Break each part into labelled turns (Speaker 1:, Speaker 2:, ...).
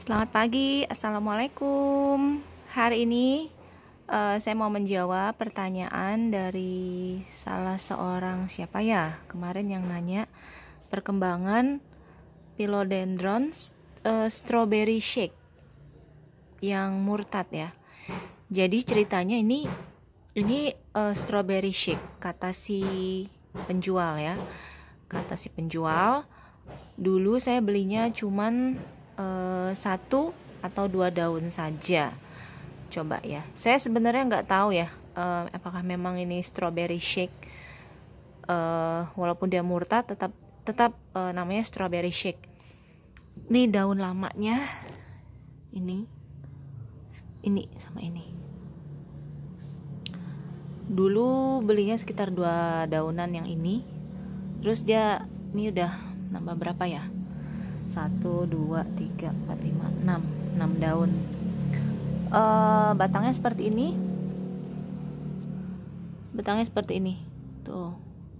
Speaker 1: Selamat pagi, assalamualaikum. Hari ini uh, saya mau menjawab pertanyaan dari salah seorang siapa ya kemarin yang nanya perkembangan pilodendron uh, eh, strawberry shake yang murtad ya. Jadi ceritanya ini ini uh, strawberry shake kata si penjual ya, kata si penjual. Dulu saya belinya cuman satu atau dua daun saja coba ya saya sebenarnya nggak tahu ya uh, apakah memang ini strawberry shake uh, walaupun dia murtad tetap tetap uh, namanya strawberry shake ini daun lamanya ini ini sama ini dulu belinya sekitar dua daunan yang ini terus dia ini udah nambah berapa ya satu dua tiga empat lima enam enam daun uh, batangnya seperti ini batangnya seperti ini tuh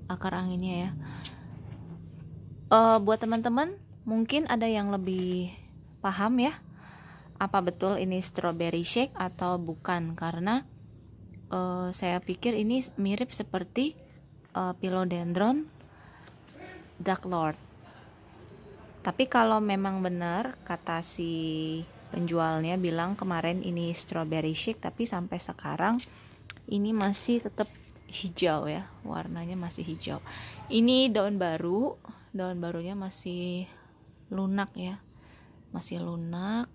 Speaker 1: akar anginnya ya uh, buat teman-teman mungkin ada yang lebih paham ya apa betul ini strawberry shake atau bukan karena uh, saya pikir ini mirip seperti uh, pilodendron duck lord tapi kalau memang benar kata si penjualnya bilang kemarin ini strawberry shake tapi sampai sekarang ini masih tetap hijau ya, warnanya masih hijau. Ini daun baru, daun barunya masih lunak ya. Masih lunak.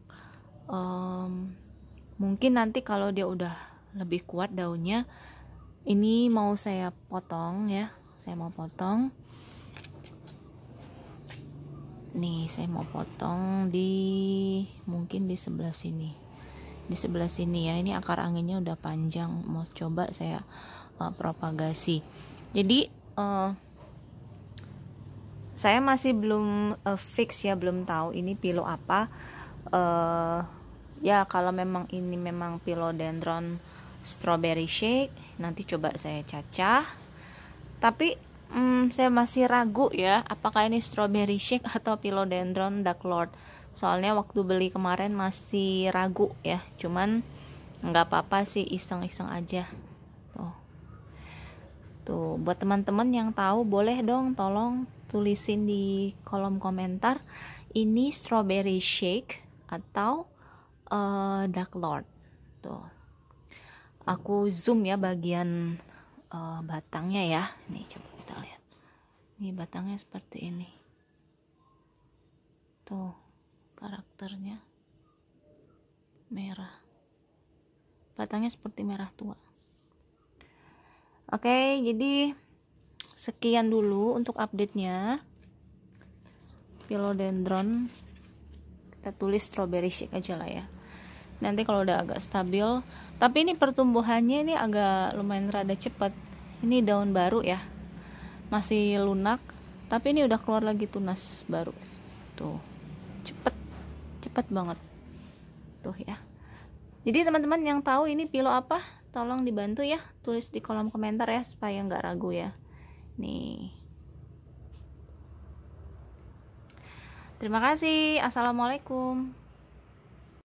Speaker 1: Um, mungkin nanti kalau dia udah lebih kuat daunnya ini mau saya potong ya. Saya mau potong nih saya mau potong di mungkin di sebelah sini di sebelah sini ya ini akar anginnya udah panjang mau coba saya uh, propagasi jadi uh, saya masih belum uh, fix ya belum tahu ini pilo apa uh, ya kalau memang ini memang pilo dendron strawberry shake nanti coba saya cacah tapi hmm, saya masih ragu ya apakah ini strawberry shake atau philodendron dark lord soalnya waktu beli kemarin masih ragu ya cuman nggak apa-apa sih iseng-iseng aja tuh tuh buat teman-teman yang tahu boleh dong tolong tulisin di kolom komentar ini strawberry shake atau uh, eh, dark lord tuh aku zoom ya bagian uh, batangnya ya nih coba kita lihat ini batangnya seperti ini tuh karakternya merah batangnya seperti merah tua oke jadi sekian dulu untuk update nya philodendron kita tulis strawberry shake aja lah ya nanti kalau udah agak stabil tapi ini pertumbuhannya ini agak lumayan rada cepat ini daun baru ya masih lunak tapi ini udah keluar lagi tunas baru tuh cepet cepet banget tuh ya jadi teman-teman yang tahu ini pilo apa tolong dibantu ya tulis di kolom komentar ya supaya nggak ragu ya nih terima kasih assalamualaikum